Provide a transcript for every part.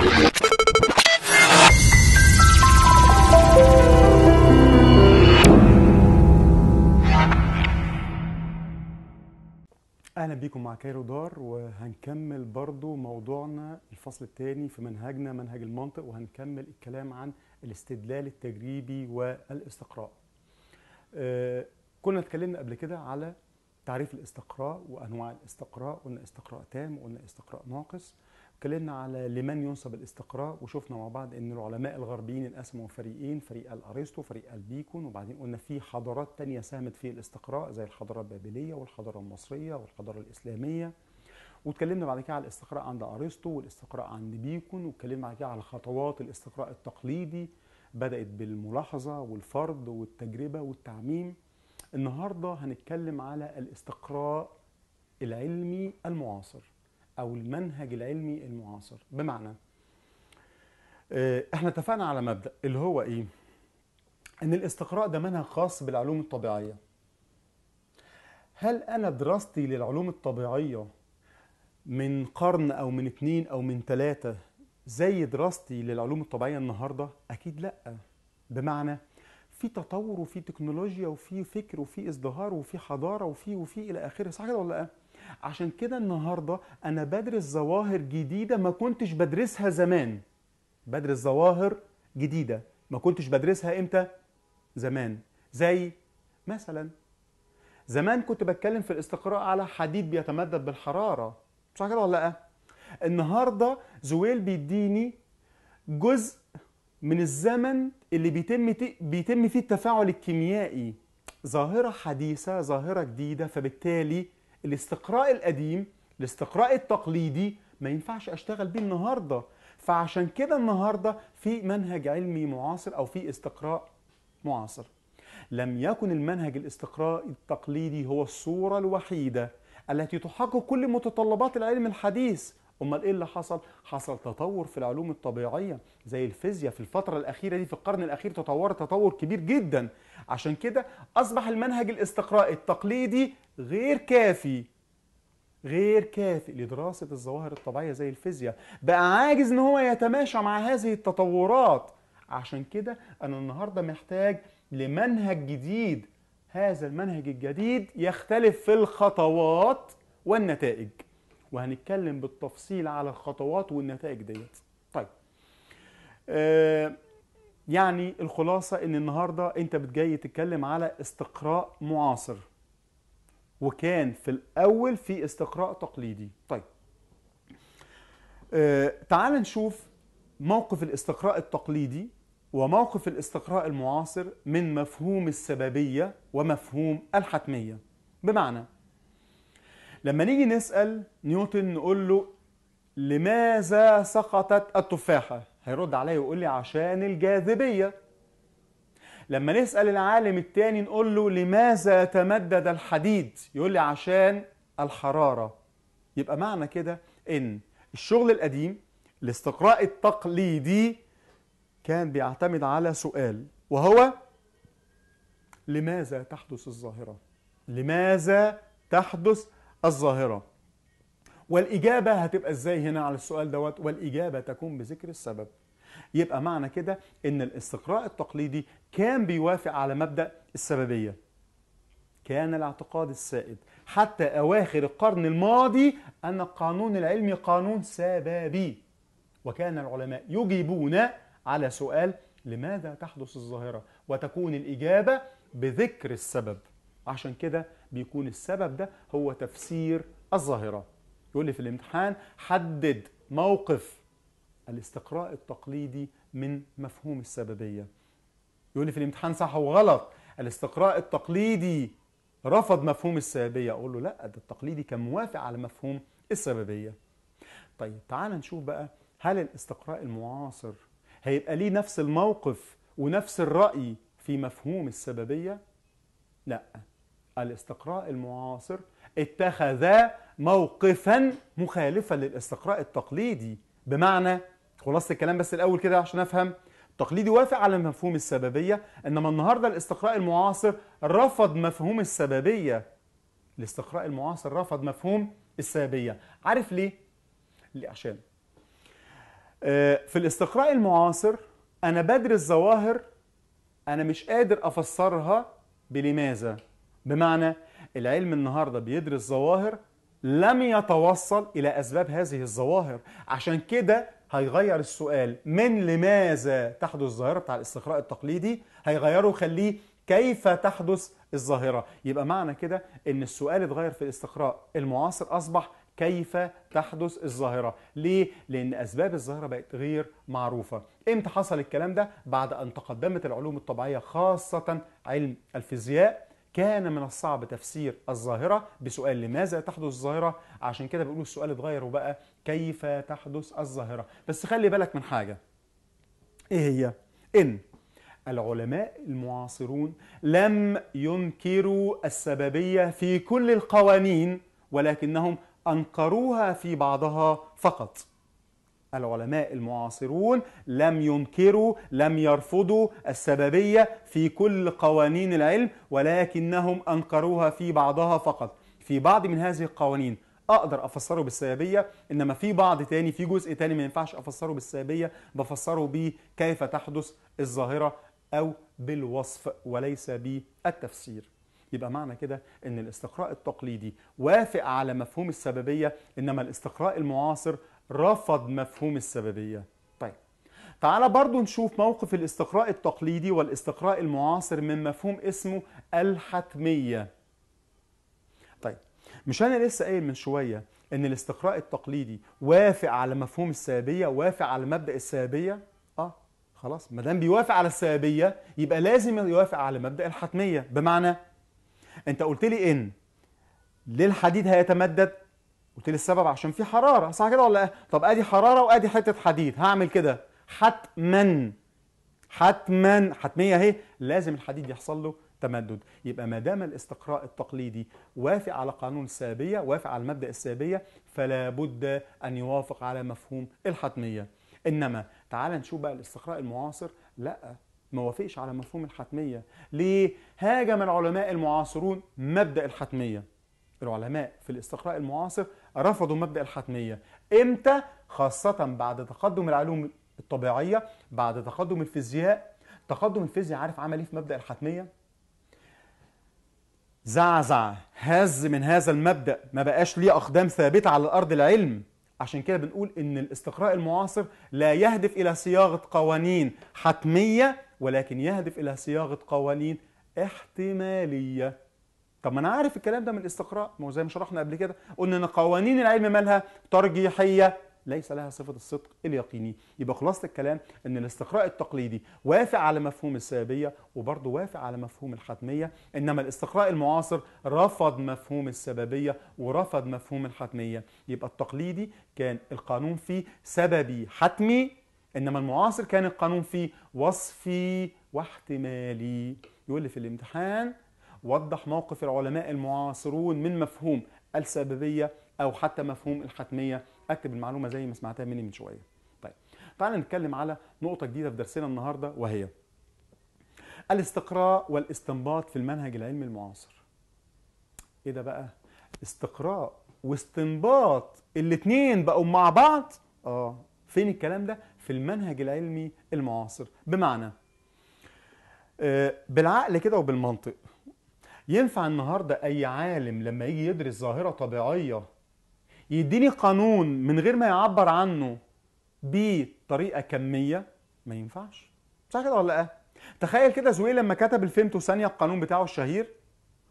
اهلا بيكم مع كايرو دار وهنكمل برضو موضوعنا الفصل الثاني في منهجنا منهج المنطق وهنكمل الكلام عن الاستدلال التجريبي والاستقراء آه، كنا اتكلمنا قبل كده على تعريف الاستقراء وانواع الاستقراء قلنا استقراء تام وقلنا استقراء ناقص اتكلمنا على لمن ينسب الاستقراء وشفنا مع بعض ان العلماء الغربيين انقسموا فريقين فريق الارسطو فريق البيكون وبعدين قلنا في حضارات تانية ساهمت في الاستقراء زي الحضاره البابليه والحضاره المصريه والحضاره الاسلاميه واتكلمنا بعد كده على الاستقراء عند ارسطو والاستقراء عند بيكون واتكلمنا بعد كده على خطوات الاستقراء التقليدي بدات بالملاحظه والفرض والتجربه والتعميم النهارده هنتكلم على الاستقراء العلمي المعاصر او المنهج العلمي المعاصر بمعنى آه، احنا اتفقنا على مبدا اللي هو ايه ان الاستقراء ده منهج خاص بالعلوم الطبيعيه هل انا دراستي للعلوم الطبيعيه من قرن او من اتنين او من ثلاثه زي دراستي للعلوم الطبيعيه النهارده اكيد لا بمعنى في تطور وفي تكنولوجيا وفي فكر وفي ازدهار وفي حضاره وفي وفي الى اخره صح كده ولا لا عشان كده النهارده انا بدرس ظواهر جديده ما كنتش بدرسها زمان بدرس ظواهر جديده ما كنتش بدرسها امتى زمان زي مثلا زمان كنت بتكلم في الاستقراء على حديد بيتمدد بالحراره صح كده ولا لا النهارده زويل بيديني جزء من الزمن اللي بيتم بيتم فيه التفاعل الكيميائي ظاهره حديثه ظاهره جديده فبالتالي الاستقراء القديم الاستقراء التقليدي ما ينفعش اشتغل بيه النهارده فعشان كده النهارده في منهج علمي معاصر او في استقراء معاصر لم يكن المنهج الاستقراء التقليدي هو الصوره الوحيده التي تحقق كل متطلبات العلم الحديث امال ايه اللي حصل حصل تطور في العلوم الطبيعيه زي الفيزياء في الفتره الاخيره دي في القرن الاخير تطور تطور كبير جدا عشان كده اصبح المنهج الاستقرائي التقليدي غير كافي غير كافي لدراسه الظواهر الطبيعيه زي الفيزياء بقى عاجز ان هو يتماشى مع هذه التطورات عشان كده انا النهارده محتاج لمنهج جديد هذا المنهج الجديد يختلف في الخطوات والنتائج وهنتكلم بالتفصيل على الخطوات والنتائج ديت طيب آه، يعني الخلاصة ان النهاردة انت بتجاي تتكلم على استقراء معاصر وكان في الاول في استقراء تقليدي طيب آه، تعال نشوف موقف الاستقراء التقليدي وموقف الاستقراء المعاصر من مفهوم السببية ومفهوم الحتمية بمعنى لما نيجي نسال نيوتن نقول له لماذا سقطت التفاحه هيرد عليا ويقول لي عشان الجاذبيه لما نسال العالم الثاني نقول له لماذا تمدد الحديد يقول لي عشان الحراره يبقى معنى كده ان الشغل القديم الاستقراء التقليدي كان بيعتمد على سؤال وهو لماذا تحدث الظاهره لماذا تحدث الظاهرة والإجابة هتبقى إزاي هنا على السؤال دوت والإجابة تكون بذكر السبب يبقى معنى كده إن الاستقراء التقليدي كان بيوافق على مبدأ السببية كان الاعتقاد السائد حتى أواخر القرن الماضي أن القانون العلمي قانون سببي وكان العلماء يجيبون على سؤال لماذا تحدث الظاهرة وتكون الإجابة بذكر السبب عشان كده بيكون السبب ده هو تفسير الظاهرة يقول لي في الامتحان حدد موقف الاستقراء التقليدي من مفهوم السببية يقول لي في الامتحان صح وغلط الاستقراء التقليدي رفض مفهوم السببية أقول له لا ده التقليدي كان موافق على مفهوم السببية طيب تعال نشوف بقى هل الاستقراء المعاصر هيبقى ليه نفس الموقف ونفس الرأي في مفهوم السببية؟ لا الاستقراء المعاصر اتخذ موقفا مخالفا للاستقراء التقليدي بمعنى خلاصة الكلام بس الأول كده عشان أفهم التقليدي وافق على مفهوم السببية إنما النهاردة الاستقراء المعاصر رفض مفهوم السببية الاستقراء المعاصر رفض مفهوم السببية عارف ليه؟ عشان آه، في الاستقراء المعاصر أنا بدرس ظواهر أنا مش قادر أفسرها بلماذا بمعنى العلم النهارده بيدرس ظواهر لم يتوصل الى اسباب هذه الظواهر عشان كده هيغير السؤال من لماذا تحدث الظاهره بتاع الاستقراء التقليدي هيغيره ويخليه كيف تحدث الظاهره يبقى معنى كده ان السؤال اتغير في الاستقراء المعاصر اصبح كيف تحدث الظاهرة ليه؟ لأن أسباب الظاهرة بقت غير معروفة إمتى حصل الكلام ده؟ بعد أن تقدمت العلوم الطبيعية خاصة علم الفيزياء كان من الصعب تفسير الظاهرة بسؤال لماذا تحدث الظاهرة عشان كده بيقولوا السؤال اتغير وبقى كيف تحدث الظاهرة بس خلي بالك من حاجة ايه هي ان العلماء المعاصرون لم ينكروا السببية في كل القوانين ولكنهم أنكروها في بعضها فقط العلماء المعاصرون لم ينكروا لم يرفضوا السببية في كل قوانين العلم ولكنهم أنكروها في بعضها فقط في بعض من هذه القوانين اقدر افسره بالسببيه انما في بعض تاني في جزء تاني ما ينفعش افسره بالسببيه بفسره بكيف تحدث الظاهره او بالوصف وليس بالتفسير يبقى معنى كده ان الاستقراء التقليدي وافق على مفهوم السببيه انما الاستقراء المعاصر رفض مفهوم السببية طيب تعال برضو نشوف موقف الاستقراء التقليدي والاستقراء المعاصر من مفهوم اسمه الحتمية طيب مش أنا لسه قايل من شوية إن الاستقراء التقليدي وافق على مفهوم السببية وافق على مبدأ السببية آه خلاص ما دام بيوافق على السببية يبقى لازم يوافق على مبدأ الحتمية بمعنى أنت قلت لي إن للحديد هيتمدد قلت لي السبب عشان في حراره صح كده ولا ايه طب ادي حراره وادي حته حديد هعمل كده حتما حتما حتميه اهي لازم الحديد يحصل له تمدد يبقى ما دام الاستقراء التقليدي وافق على قانون السابيه وافق على مبدا السابيه فلا بد ان يوافق على مفهوم الحتميه انما تعال نشوف بقى الاستقراء المعاصر لا ما وافقش على مفهوم الحتميه ليه هاجم العلماء المعاصرون مبدا الحتميه العلماء في الاستقراء المعاصر رفضوا مبدأ الحتمية إمتى؟ خاصة بعد تقدم العلوم الطبيعية بعد تقدم الفيزياء تقدم الفيزياء عارف عمل إيه في مبدأ الحتمية؟ زعزع هز من هذا المبدأ ما بقاش ليه أقدام ثابتة على الأرض العلم عشان كده بنقول ان الاستقراء المعاصر لا يهدف الى صياغه قوانين حتميه ولكن يهدف الى صياغه قوانين احتماليه طب ما انا عارف الكلام ده من الاستقراء ما هو زي ما شرحنا قبل كده قلنا ان قوانين العلم مالها ترجيحيه ليس لها صفه الصدق اليقيني يبقى خلاصه الكلام ان الاستقراء التقليدي وافق على مفهوم السببيه وبرضه وافق على مفهوم الحتميه انما الاستقراء المعاصر رفض مفهوم السببيه ورفض مفهوم الحتميه يبقى التقليدي كان القانون فيه سببي حتمي انما المعاصر كان القانون فيه وصفي واحتمالي يقول لي في الامتحان وضح موقف العلماء المعاصرون من مفهوم السببية أو حتى مفهوم الحتمية أكتب المعلومة زي ما سمعتها مني من شوية طيب تعال نتكلم على نقطة جديدة في درسنا النهاردة وهي الاستقراء والاستنباط في المنهج العلمي المعاصر ايه ده بقى استقراء واستنباط الاتنين بقوا مع بعض اه فين الكلام ده في المنهج العلمي المعاصر بمعنى آه، بالعقل كده وبالمنطق ينفع النهارده اي عالم لما يجي يدرس ظاهره طبيعيه يديني قانون من غير ما يعبر عنه بطريقه كميه ما ينفعش صح كده ولا لا تخيل كده زويل لما كتب الفيمتو ثانيه القانون بتاعه الشهير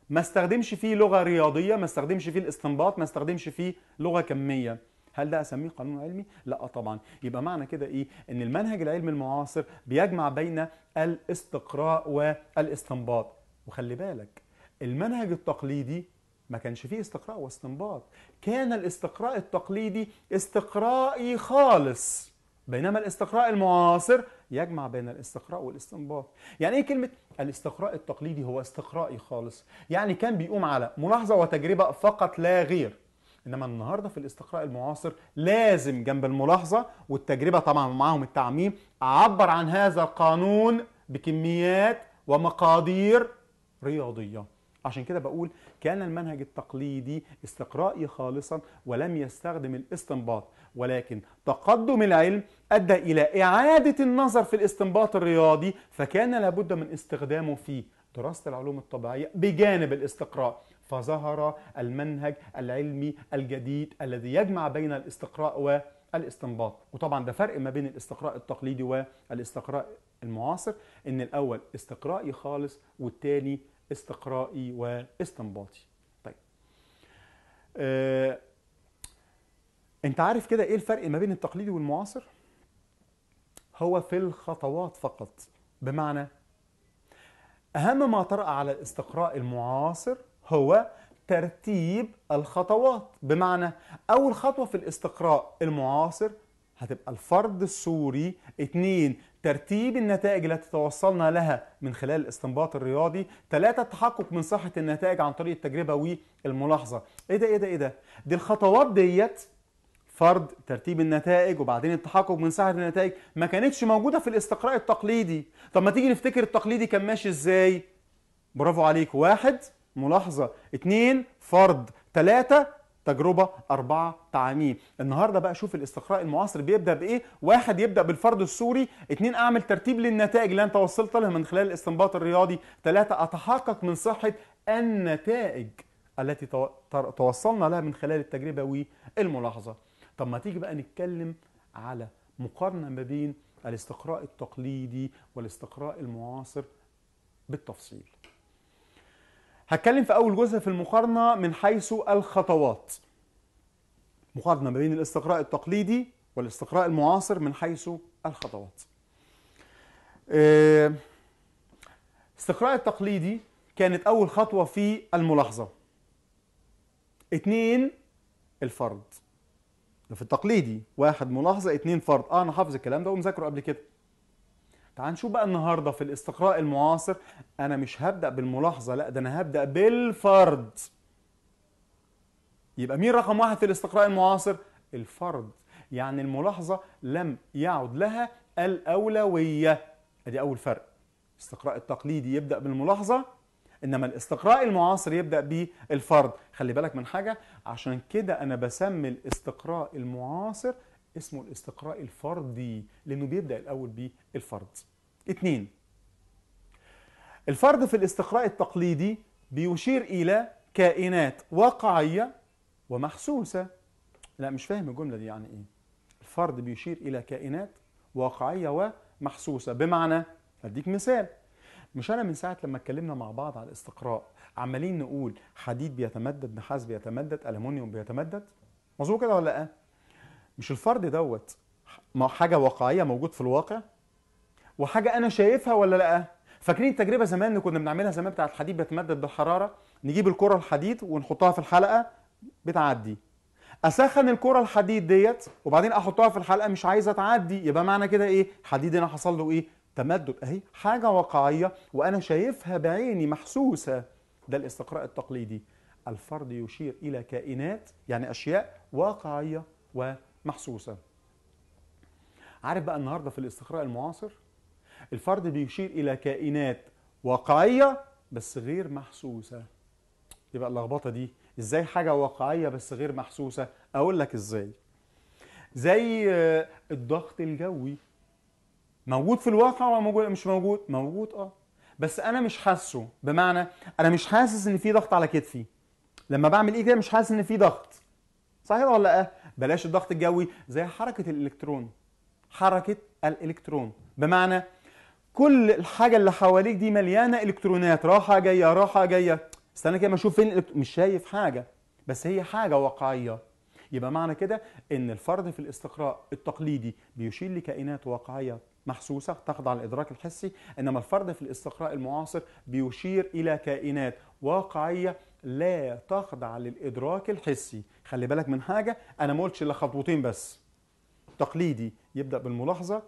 ما استخدمش فيه لغه رياضيه ما استخدمش فيه الاستنباط ما استخدمش فيه لغه كميه هل ده اسميه قانون علمي لا طبعا يبقى معنى كده ايه ان المنهج العلمي المعاصر بيجمع بين الاستقراء والاستنباط وخلي بالك المنهج التقليدي ما كانش فيه استقراء واستنباط كان الاستقراء التقليدي استقرائي خالص بينما الاستقراء المعاصر يجمع بين الاستقراء والاستنباط يعني ايه كلمه الاستقراء التقليدي هو استقرائي خالص يعني كان بيقوم على ملاحظه وتجربه فقط لا غير انما النهارده في الاستقراء المعاصر لازم جنب الملاحظه والتجربه طبعا معاهم التعميم اعبر عن هذا القانون بكميات ومقادير رياضيه عشان كده بقول كان المنهج التقليدي استقرائي خالصا ولم يستخدم الاستنباط ولكن تقدم العلم ادى الى اعاده النظر في الاستنباط الرياضي فكان لابد من استخدامه في دراسه العلوم الطبيعيه بجانب الاستقراء فظهر المنهج العلمي الجديد الذي يجمع بين الاستقراء والاستنباط وطبعا ده فرق ما بين الاستقراء التقليدي والاستقراء المعاصر ان الاول استقرائي خالص والتاني استقرائي واستنباطي طيب آه انت عارف كده ايه الفرق ما بين التقليدي والمعاصر هو في الخطوات فقط بمعنى اهم ما طرأ على الاستقراء المعاصر هو ترتيب الخطوات بمعنى اول خطوه في الاستقراء المعاصر هتبقى الفرد السوري اتنين ترتيب النتائج التي توصلنا لها من خلال الاستنباط الرياضي ثلاثة التحقق من صحة النتائج عن طريق التجربة والملاحظة ايه ده ايه ده ايه ده دي الخطوات ديت فرض ترتيب النتائج وبعدين التحقق من صحة النتائج ما كانتش موجودة في الاستقراء التقليدي طب ما تيجي نفتكر التقليدي كان ماشي ازاي برافو عليك واحد ملاحظة اتنين فرض ثلاثة تجربه اربعه تعاميم النهارده بقى شوف الاستقراء المعاصر بيبدا بايه واحد يبدا بالفرد السوري اتنين اعمل ترتيب للنتائج اللي انت وصلت لها من خلال الاستنباط الرياضي ثلاثه اتحقق من صحه النتائج التي توصلنا لها من خلال التجربه والملاحظه طب ما تيجي بقى نتكلم على مقارنه ما بين الاستقراء التقليدي والاستقراء المعاصر بالتفصيل هتكلم في اول جزء في المقارنه من حيث الخطوات مقارنه ما بين الاستقراء التقليدي والاستقراء المعاصر من حيث الخطوات آه، استقراء التقليدي كانت اول خطوه في الملاحظه اثنين الفرد في التقليدي واحد ملاحظه اثنين فرد اه انا حافظ الكلام ده ومذاكره قبل كده تعال نشوف بقى النهارده في الاستقراء المعاصر انا مش هبدا بالملاحظه لا ده انا هبدا بالفرد يبقى مين رقم واحد في الاستقراء المعاصر الفرد يعني الملاحظه لم يعد لها الاولويه ادي اول فرق الاستقراء التقليدي يبدا بالملاحظه انما الاستقراء المعاصر يبدا بالفرد خلي بالك من حاجه عشان كده انا بسمي الاستقراء المعاصر اسمه الاستقراء الفردي لأنه بيبدأ الأول بالفرد اثنين الفرد في الاستقراء التقليدي بيشير إلى كائنات واقعية ومحسوسة لا مش فاهم الجملة دي يعني إيه الفرد بيشير إلى كائنات واقعية ومحسوسة بمعنى أديك مثال مش انا من ساعه لما اتكلمنا مع بعض على الاستقراء عمالين نقول حديد بيتمدد نحاس بيتمدد المونيوم بيتمدد مظبوط كده ولا لا مش الفرد دوت حاجه واقعيه موجود في الواقع وحاجه انا شايفها ولا لا فاكرين التجربه زمان كنا بنعملها زمان بتاعه الحديد بيتمدد بالحراره نجيب الكره الحديد ونحطها في الحلقه بتعدي اسخن الكره الحديد ديت وبعدين احطها في الحلقه مش عايزه تعدي يبقى معنى كده ايه الحديد هنا حصل له ايه تمدد اهي حاجه واقعيه وانا شايفها بعيني محسوسه ده الاستقراء التقليدي الفرد يشير الى كائنات يعني اشياء واقعيه و محسوسه عارف بقى النهارده في الاستقراء المعاصر الفرد بيشير الى كائنات واقعيه بس غير محسوسه يبقى اللخبطه دي ازاي حاجه واقعيه بس غير محسوسه اقول لك ازاي زي آه، الضغط الجوي موجود في الواقع ولا موجود مش موجود موجود اه بس انا مش حاسه بمعنى انا مش حاسس ان في ضغط على كتفي لما بعمل ايه كده مش حاسس ان في ضغط صحيح ولا لا بلاش الضغط الجوي زي حركه الالكترون حركه الالكترون بمعنى كل الحاجه اللي حواليك دي مليانه الكترونات راحه جايه راحه جايه استنى كده ما اشوف فين مش شايف حاجه بس هي حاجه واقعيه يبقى معنى كده ان الفرد في الاستقراء التقليدي بيشير لكائنات واقعيه محسوسه تخضع للادراك الحسي انما الفرد في الاستقراء المعاصر بيشير الى كائنات واقعيه لا تخضع للادراك الحسي خلي بالك من حاجه انا ما قلتش الا خطوتين بس تقليدي يبدا بالملاحظه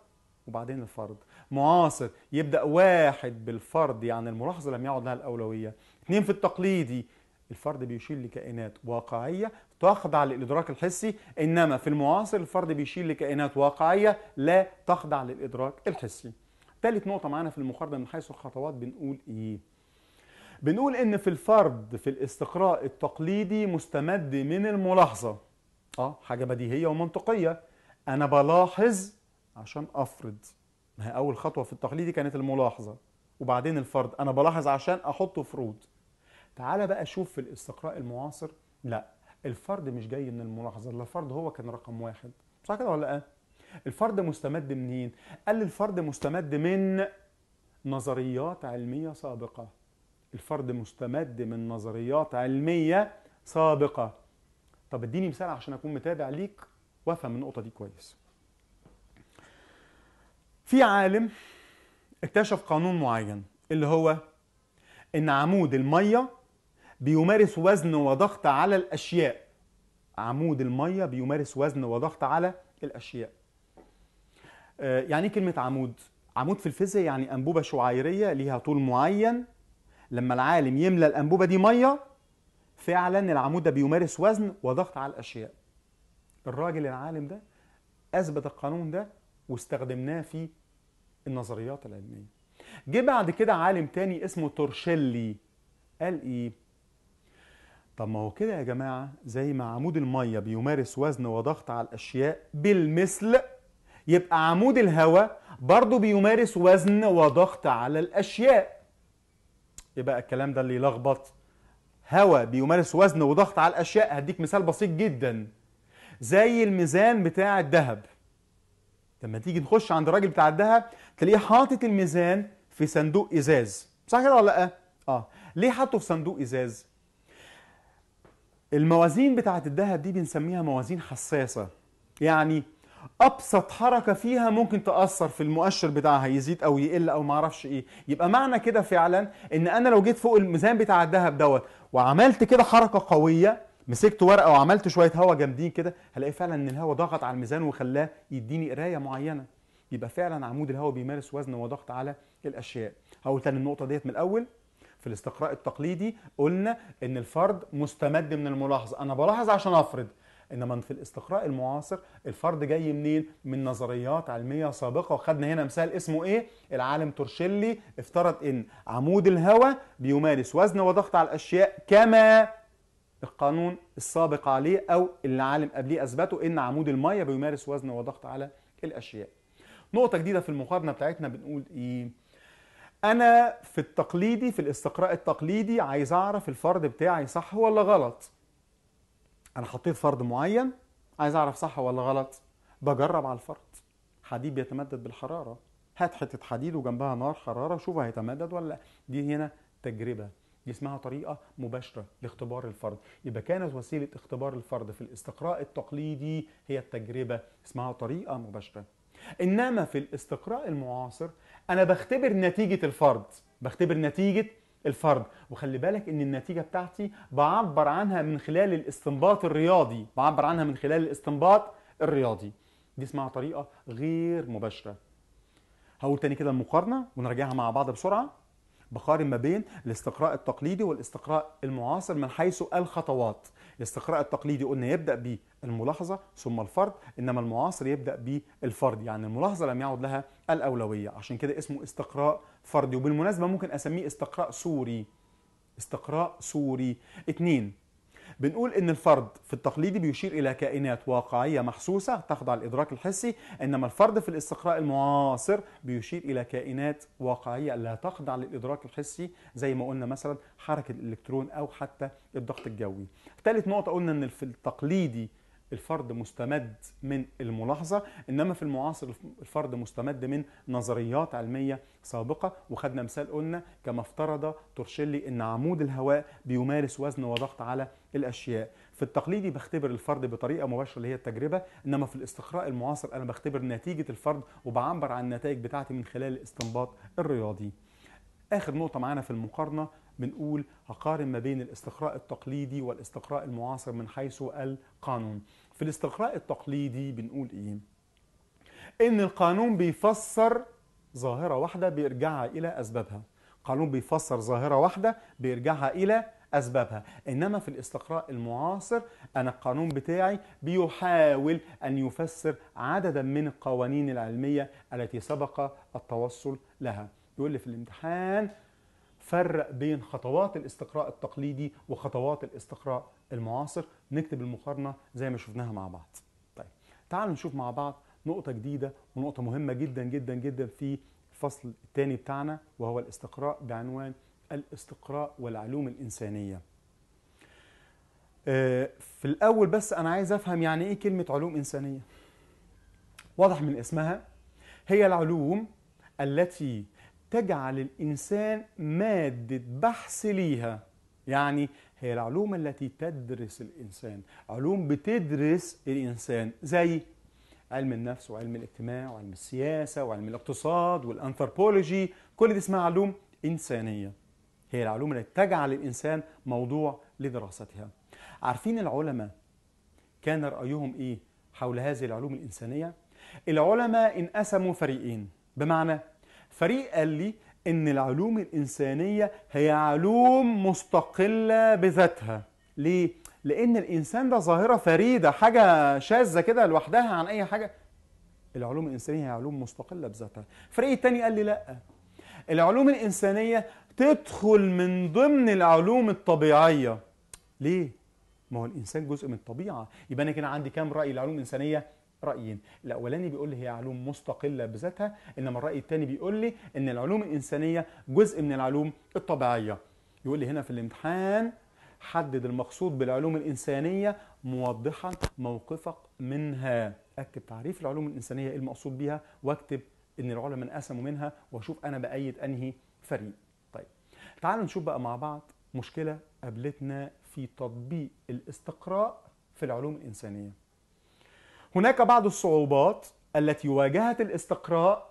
وبعدين الفرض معاصر يبدا واحد بالفرض يعني الملاحظه لم يعد لها الاولويه اثنين في التقليدي الفرد بيشيل لكائنات واقعيه تخضع للادراك الحسي انما في المعاصر الفرد بيشيل لكائنات واقعيه لا تخضع للادراك الحسي ثالث نقطه معانا في المقارنه من حيث الخطوات بنقول ايه بنقول ان في الفرد في الاستقراء التقليدي مستمد من الملاحظه اه حاجه بديهيه ومنطقيه انا بلاحظ عشان افرض ما هي اول خطوه في التقليدي كانت الملاحظه وبعدين الفرض انا بلاحظ عشان احط فروض تعال بقى شوف في الاستقراء المعاصر لا الفرد مش جاي من الملاحظه لا الفرد هو كان رقم واحد صح كده ولا لا إيه؟ الفرد مستمد منين قال الفرد مستمد من نظريات علميه سابقه الفرد مستمد من نظريات علمية سابقة طب اديني مثال عشان اكون متابع ليك وافهم النقطة دي كويس في عالم اكتشف قانون معين اللي هو ان عمود المية بيمارس وزن وضغط على الاشياء عمود المية بيمارس وزن وضغط على الاشياء آه، يعني ايه كلمة عمود؟ عمود في الفيزياء يعني انبوبة شعيرية ليها طول معين لما العالم يملى الأنبوبة دي مية فعلا العمود ده بيمارس وزن وضغط على الأشياء الراجل العالم ده أثبت القانون ده واستخدمناه في النظريات العلمية جه بعد كده عالم تاني اسمه تورشيلي قال إيه طب ما هو كده يا جماعة زي ما عمود المية بيمارس وزن وضغط على الأشياء بالمثل يبقى عمود الهواء برضه بيمارس وزن وضغط على الأشياء يبقى الكلام ده اللي يلخبط هواء بيمارس وزن وضغط على الاشياء هديك مثال بسيط جدا زي الميزان بتاع الذهب لما تيجي تخش عند الراجل بتاع الذهب تلاقيه حاطط الميزان في صندوق ازاز صح كده ولا لا اه ليه حاطه في صندوق ازاز الموازين بتاعه الذهب دي بنسميها موازين حساسه يعني ابسط حركه فيها ممكن تاثر في المؤشر بتاعها يزيد او يقل او ما اعرفش ايه يبقى معنى كده فعلا ان انا لو جيت فوق الميزان بتاع الذهب دوت وعملت كده حركه قويه مسكت ورقه وعملت شويه هواء جامدين كده هلاقي فعلا ان الهواء ضغط على الميزان وخلاه يديني قرايه معينه يبقى فعلا عمود الهواء بيمارس وزن وضغط على الاشياء هقول تاني النقطه ديت من الاول في الاستقراء التقليدي قلنا ان الفرد مستمد من الملاحظه انا بلاحظ عشان افرض انما في الاستقراء المعاصر الفرد جاي منين من نظريات علميه سابقه وخدنا هنا مثال اسمه ايه العالم تورشيلي افترض ان عمود الهواء بيمارس وزن وضغط على الاشياء كما القانون السابق عليه او اللي عالم قبليه اثبته ان عمود الميه بيمارس وزن وضغط على الاشياء نقطه جديده في المقارنه بتاعتنا بنقول ايه انا في التقليدي في الاستقراء التقليدي عايز اعرف الفرد بتاعي صح ولا غلط انا حطيت فرض معين عايز اعرف صح ولا غلط بجرب على الفرض حديد بيتمدد بالحراره هات حته حديد وجنبها نار حراره شوف هيتمدد ولا دي هنا تجربه دي اسمها طريقه مباشره لاختبار الفرد يبقى كانت وسيله اختبار الفرد في الاستقراء التقليدي هي التجربه اسمها طريقه مباشره انما في الاستقراء المعاصر انا بختبر نتيجه الفرد بختبر نتيجه الفرد وخلي بالك ان النتيجه بتاعتي بعبر عنها من خلال الاستنباط الرياضي بعبر عنها من خلال الاستنباط الرياضي دي اسمها طريقه غير مباشره هقول تاني كده المقارنه ونراجعها مع بعض بسرعه بقارن ما بين الاستقراء التقليدي والاستقراء المعاصر من حيث الخطوات الاستقراء التقليدي قلنا يبدا بالملاحظه ثم الفرد انما المعاصر يبدا بالفرد يعني الملاحظه لم يعد لها الاولويه عشان كده اسمه استقراء فردي وبالمناسبه ممكن اسميه استقراء سوري استقراء سوري اتنين بنقول ان الفرد في التقليدي بيشير الى كائنات واقعيه محسوسه تخضع للادراك الحسي انما الفرد في الاستقراء المعاصر بيشير الى كائنات واقعيه لا تخضع للادراك الحسي زي ما قلنا مثلا حركه الالكترون او حتى الضغط الجوي ثالث نقطه قلنا ان في التقليدي الفرد مستمد من الملاحظه انما في المعاصر الفرد مستمد من نظريات علميه سابقه وخدنا مثال قلنا كما افترض تورشيلي ان عمود الهواء بيمارس وزن وضغط على الاشياء في التقليدي بختبر الفرد بطريقه مباشره اللي هي التجربه انما في الاستقراء المعاصر انا بختبر نتيجه الفرد وبعبر عن النتائج بتاعتي من خلال الاستنباط الرياضي اخر نقطه معانا في المقارنه بنقول هقارن ما بين الاستقراء التقليدي والاستقراء المعاصر من حيث القانون في الاستقراء التقليدي بنقول ايه ان القانون بيفسر ظاهره واحده بيرجعها الى اسبابها قانون بيفسر ظاهره واحده بيرجعها الى اسبابها انما في الاستقراء المعاصر انا القانون بتاعي بيحاول ان يفسر عددا من القوانين العلميه التي سبق التوصل لها يقول لي في الامتحان فرق بين خطوات الاستقراء التقليدي وخطوات الاستقراء المعاصر نكتب المقارنة زي ما شفناها مع بعض طيب تعالوا نشوف مع بعض نقطة جديدة ونقطة مهمة جدا جدا جدا في الفصل الثاني بتاعنا وهو الاستقراء بعنوان الاستقراء والعلوم الإنسانية آه، في الأول بس أنا عايز أفهم يعني إيه كلمة علوم إنسانية واضح من اسمها هي العلوم التي تجعل الإنسان مادة بحث ليها يعني هي العلوم التي تدرس الإنسان علوم بتدرس الإنسان زي علم النفس وعلم الاجتماع وعلم السياسة وعلم الاقتصاد والأنثروبولوجي كل دي اسمها علوم إنسانية هي العلوم التي تجعل الإنسان موضوع لدراستها عارفين العلماء كان رأيهم إيه حول هذه العلوم الإنسانية؟ العلماء انقسموا فريقين بمعنى فريق قال لي ان العلوم الانسانيه هي علوم مستقله بذاتها ليه لان الانسان ده ظاهره فريده حاجه شاذه كده لوحدها عن اي حاجه العلوم الانسانيه هي علوم مستقله بذاتها فريق التاني قال لي لا العلوم الانسانيه تدخل من ضمن العلوم الطبيعيه ليه ما هو الانسان جزء من الطبيعه يبقى انا كده عندي كام راي العلوم الانسانيه رايين الاولاني بيقول لي هي علوم مستقله بذاتها انما الراي الثاني بيقول لي ان العلوم الانسانيه جزء من العلوم الطبيعيه يقول لي هنا في الامتحان حدد المقصود بالعلوم الانسانيه موضحا موقفك منها اكتب تعريف العلوم الانسانيه ايه المقصود بها واكتب ان العلماء انقسموا منها واشوف انا بايد انهي فريق طيب تعالوا نشوف بقى مع بعض مشكله قابلتنا في تطبيق الاستقراء في العلوم الانسانيه هناك بعض الصعوبات التي واجهت الاستقراء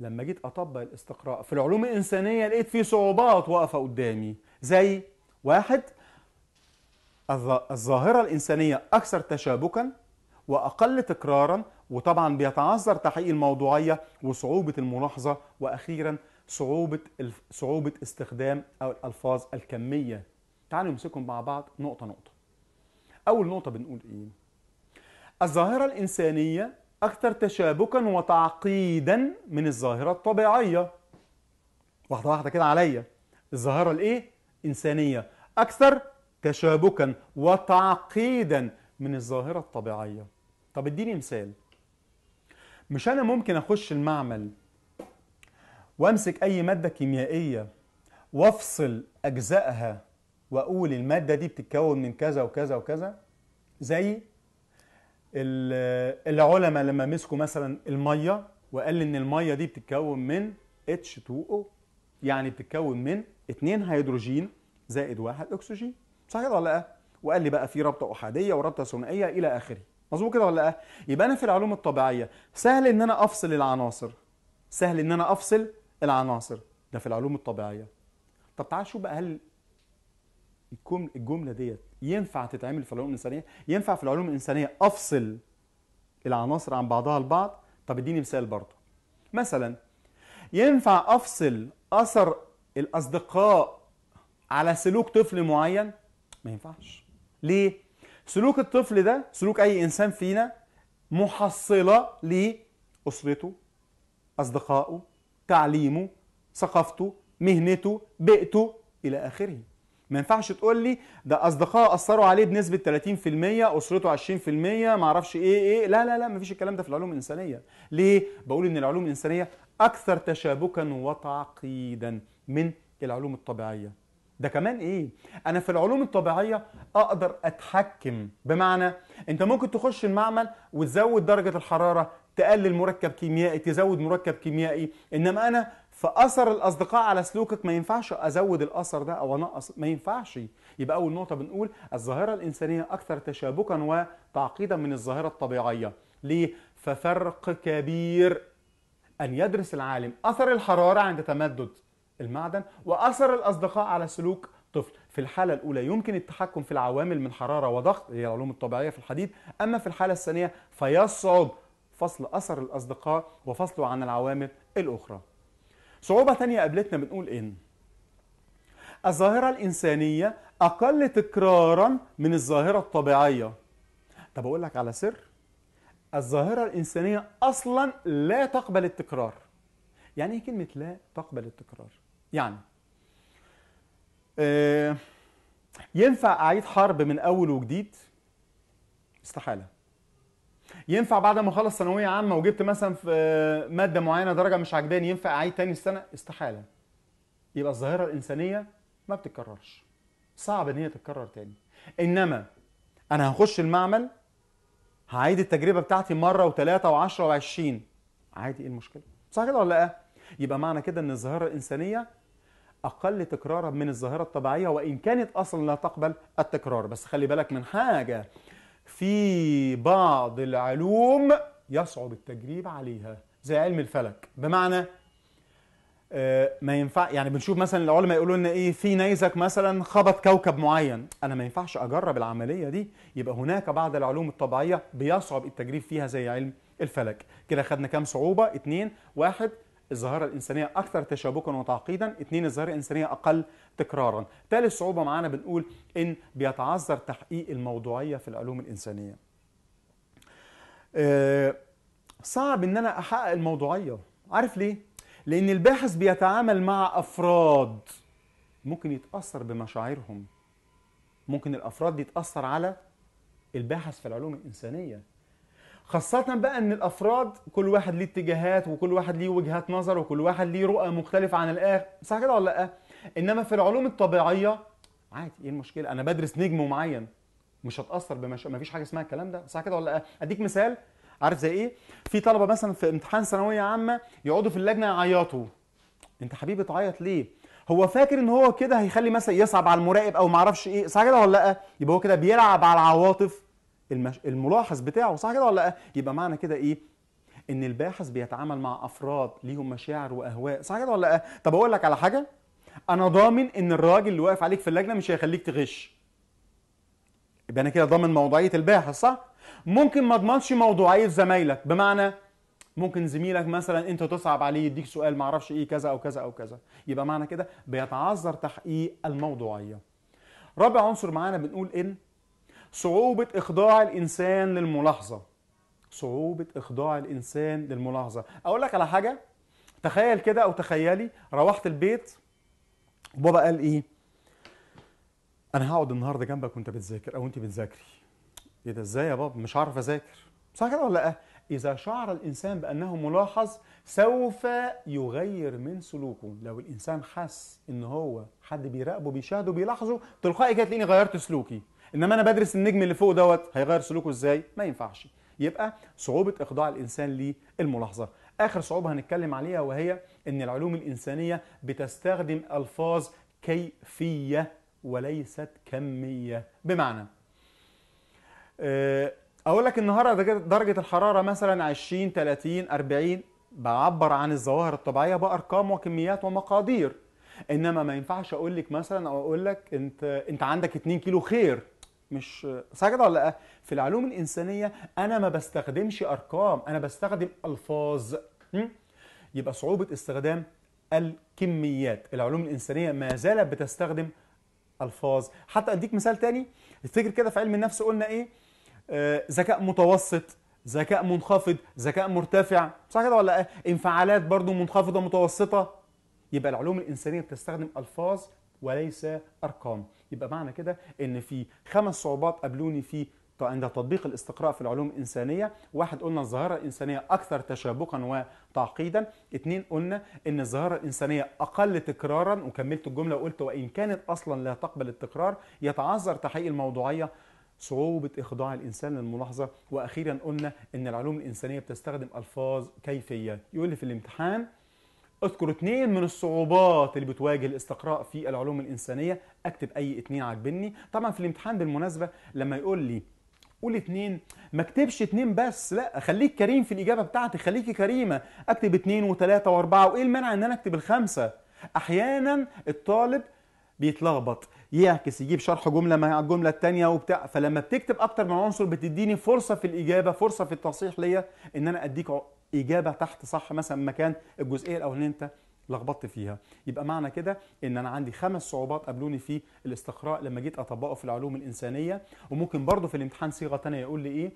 لما جيت اطبق الاستقراء في العلوم الانسانيه لقيت في صعوبات واقفه قدامي زي واحد الظاهره الانسانيه اكثر تشابكا واقل تكرارا وطبعا بيتعذر تحقيق الموضوعيه وصعوبه الملاحظه واخيرا صعوبه صعوبه استخدام او الالفاظ الكميه تعالوا نمسكهم مع بعض نقطه نقطه اول نقطه بنقول ايه الظاهرة الإنسانية أكثر تشابكا وتعقيدا من الظاهرة الطبيعية واحدة واحدة كده عليا الظاهرة الإيه؟ إنسانية أكثر تشابكا وتعقيدا من الظاهرة الطبيعية طب اديني مثال مش أنا ممكن أخش المعمل وأمسك أي مادة كيميائية وأفصل أجزائها وأقول المادة دي بتتكون من كذا وكذا وكذا زي العلماء لما مسكوا مثلا الميه وقال ان الميه دي بتتكون من H2O يعني بتتكون من اتنين هيدروجين زائد واحد اكسجين صحيح ولا لا وقال لي بقى في رابطه احاديه ورابطه ثنائيه الى اخره مظبوط كده ولا لا يبقى انا في العلوم الطبيعيه سهل ان انا افصل العناصر سهل ان انا افصل العناصر ده في العلوم الطبيعيه طب تعال شوف بقى هل الجمله ديت ينفع تتعمل في العلوم الانسانيه ينفع في العلوم الانسانيه افصل العناصر عن بعضها البعض طب اديني مثال برضه مثلا ينفع افصل اثر الاصدقاء على سلوك طفل معين ما ينفعش ليه سلوك الطفل ده سلوك اي انسان فينا محصله لاسرته اصدقائه تعليمه ثقافته مهنته بيئته الى اخره ما ينفعش تقول لي ده اصدقائه اثروا عليه بنسبه 30% اسرته 20% ما اعرفش ايه ايه لا لا لا ما فيش الكلام ده في العلوم الانسانيه ليه بقول ان العلوم الانسانيه اكثر تشابكا وتعقيدا من العلوم الطبيعيه ده كمان ايه انا في العلوم الطبيعيه اقدر اتحكم بمعنى انت ممكن تخش المعمل وتزود درجه الحراره تقلل مركب كيميائي تزود مركب كيميائي انما انا فاثر الاصدقاء على سلوكك ما ينفعش ازود الاثر ده او انقص ما ينفعش يبقى اول نقطه بنقول الظاهره الانسانيه اكثر تشابكا وتعقيدا من الظاهره الطبيعيه ليه ففرق كبير ان يدرس العالم اثر الحراره عند تمدد المعدن واثر الاصدقاء على سلوك طفل في الحالة الأولى يمكن التحكم في العوامل من حرارة وضغط هي العلوم الطبيعية في الحديد أما في الحالة الثانية فيصعب فصل أثر الأصدقاء وفصله عن العوامل الأخرى صعوبة تانية قابلتنا بنقول إن الظاهرة الإنسانية أقل تكرارا من الظاهرة الطبيعية طب أقول لك على سر الظاهرة الإنسانية أصلا لا تقبل التكرار يعني إيه كلمة لا تقبل التكرار؟ يعني آه، ينفع أعيد حرب من أول وجديد؟ استحالة ينفع بعد ما اخلص ثانويه عامه وجبت مثلا في آه، ماده معينه درجه مش عجباني ينفع اعيد تاني السنه استحاله يبقى الظاهره الانسانيه ما بتتكررش صعب ان هي تتكرر تاني انما انا هخش المعمل هعيد التجربه بتاعتي مره وثلاثه و10 و20 عادي ايه المشكله صح كده ولا لا يبقى معنى كده ان الظاهره الانسانيه اقل تكرارا من الظاهره الطبيعيه وان كانت اصلا لا تقبل التكرار بس خلي بالك من حاجه في بعض العلوم يصعب التجريب عليها زي علم الفلك بمعنى آه، ما ينفع يعني بنشوف مثلا العلماء يقولوا لنا ايه في نيزك مثلا خبط كوكب معين انا ما ينفعش اجرب العمليه دي يبقى هناك بعض العلوم الطبيعيه بيصعب التجريب فيها زي علم الفلك كده خدنا كام صعوبه اتنين واحد الظاهره الانسانيه اكثر تشابكا وتعقيدا اثنين الظاهره الانسانيه اقل تكرارا ثالث صعوبه معانا بنقول ان بيتعذر تحقيق الموضوعيه في العلوم الانسانيه آه، صعب ان انا احقق الموضوعيه عارف ليه لان الباحث بيتعامل مع افراد ممكن يتاثر بمشاعرهم ممكن الافراد دي تاثر على الباحث في العلوم الانسانيه خاصة بقى ان الافراد كل واحد ليه اتجاهات وكل واحد ليه وجهات نظر وكل واحد ليه رؤى مختلفة عن الاخر صح كده ولا لا؟ انما في العلوم الطبيعية عادي ايه المشكلة؟ انا بدرس نجم معين مش هتأثر بمش... مفيش حاجة اسمها الكلام ده صح كده ولا لا؟ اديك مثال عارف زي ايه؟ في طلبة مثلا في امتحان ثانوية عامة يقعدوا في اللجنة يعيطوا انت حبيبي تعيط ليه؟ هو فاكر ان هو كده هيخلي مثلا يصعب على المراقب او معرفش ايه صح كده ولا لا؟ يبقى هو كده بيلعب على العواطف المش... الملاحظ بتاعه صح كده ولا لا يبقى معنى كده ايه ان الباحث بيتعامل مع افراد ليهم مشاعر واهواء صح كده ولا لا طب اقول لك على حاجه انا ضامن ان الراجل اللي واقف عليك في اللجنه مش هيخليك تغش يبقى انا كده ضامن موضوعيه الباحث صح ممكن ما اضمنش موضوعيه زمايلك بمعنى ممكن زميلك مثلا انت تصعب عليه يديك سؤال ما اعرفش ايه كذا او كذا او كذا يبقى معنى كده بيتعذر تحقيق الموضوعيه رابع عنصر معانا بنقول ان صعوبة إخضاع الإنسان للملاحظة صعوبة إخضاع الإنسان للملاحظة أقول لك على حاجة تخيل كده أو تخيلي روحت البيت بابا قال إيه أنا هقعد النهاردة جنبك وأنت بتذاكر أو أنت بتذاكري إيه ده إزاي يا بابا مش عارف أذاكر صح كده ولا لأ إذا شعر الإنسان بأنه ملاحظ سوف يغير من سلوكه لو الإنسان حس إن هو حد بيراقبه بيشاهده بيلاحظه تلقائي كده تلاقيني غيرت سلوكي انما انا بدرس النجم اللي فوق دوت هيغير سلوكه ازاي ما ينفعش يبقى صعوبه اخضاع الانسان للملاحظه اخر صعوبه هنتكلم عليها وهي ان العلوم الانسانيه بتستخدم الفاظ كيفيه وليست كميه بمعنى آه، اقول لك النهارده درجه الحراره مثلا 20 30 40 بعبر عن الظواهر الطبيعيه بارقام وكميات ومقادير انما ما ينفعش اقول لك مثلا او اقول لك انت انت عندك 2 كيلو خير مش صح كده ولا لا في العلوم الانسانيه انا ما بستخدمش ارقام انا بستخدم الفاظ يبقى صعوبه استخدام الكميات العلوم الانسانيه ما زالت بتستخدم الفاظ حتى اديك مثال تاني افتكر كده في علم النفس قلنا ايه آه، ذكاء آه متوسط ذكاء منخفض ذكاء مرتفع صح كده ولا ايه انفعالات برضو منخفضه متوسطه يبقى العلوم الانسانيه بتستخدم الفاظ وليس ارقام يبقى معنى كده ان في خمس صعوبات قابلوني في عند تطبيق الاستقراء في العلوم الإنسانية واحد قلنا الظاهرة الإنسانية أكثر تشابكا وتعقيدا اثنين قلنا أن الظاهرة الإنسانية أقل تكرارا وكملت الجملة وقلت وإن كانت أصلا لا تقبل التكرار يتعذر تحقيق الموضوعية صعوبة إخضاع الإنسان للملاحظة وأخيرا قلنا أن العلوم الإنسانية بتستخدم ألفاظ كيفية يقول لي في الامتحان اذكر اثنين من الصعوبات اللي بتواجه الاستقراء في العلوم الانسانيه اكتب اي اثنين عاجبني طبعا في الامتحان بالمناسبه لما يقول لي قول اتنين ما اكتبش اتنين بس لا خليك كريم في الاجابه بتاعتي خليكي كريمه اكتب اتنين وتلاته واربعه وايه المانع ان انا اكتب الخمسه احيانا الطالب بيتلخبط يعكس يجيب شرح جمله مع الجمله الثانيه وبتاع فلما بتكتب اكتر من عنصر بتديني فرصه في الاجابه فرصه في التصحيح ليا ان انا اديك اجابه تحت صح مثلا مكان الجزئيه الاولانيه انت لخبطت فيها يبقى معنى كده ان انا عندي خمس صعوبات قابلوني في الاستقراء لما جيت اطبقه في العلوم الانسانيه وممكن برضه في الامتحان صيغه ثانيه يقول لي ايه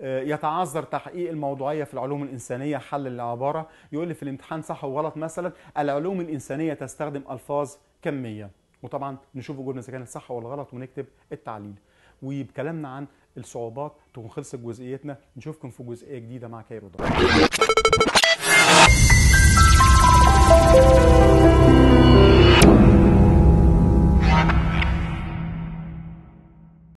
آه، يتعذر تحقيق الموضوعيه في العلوم الانسانيه حل العباره يقول لي في الامتحان صح وغلط مثلا العلوم الانسانيه تستخدم الفاظ كميه وطبعا نشوف وجودنا اذا كانت صح ولا غلط ونكتب التعليل وبكلامنا عن الصعوبات تكون خلصت جزئيتنا نشوفكم في جزئيه جديده مع كايرو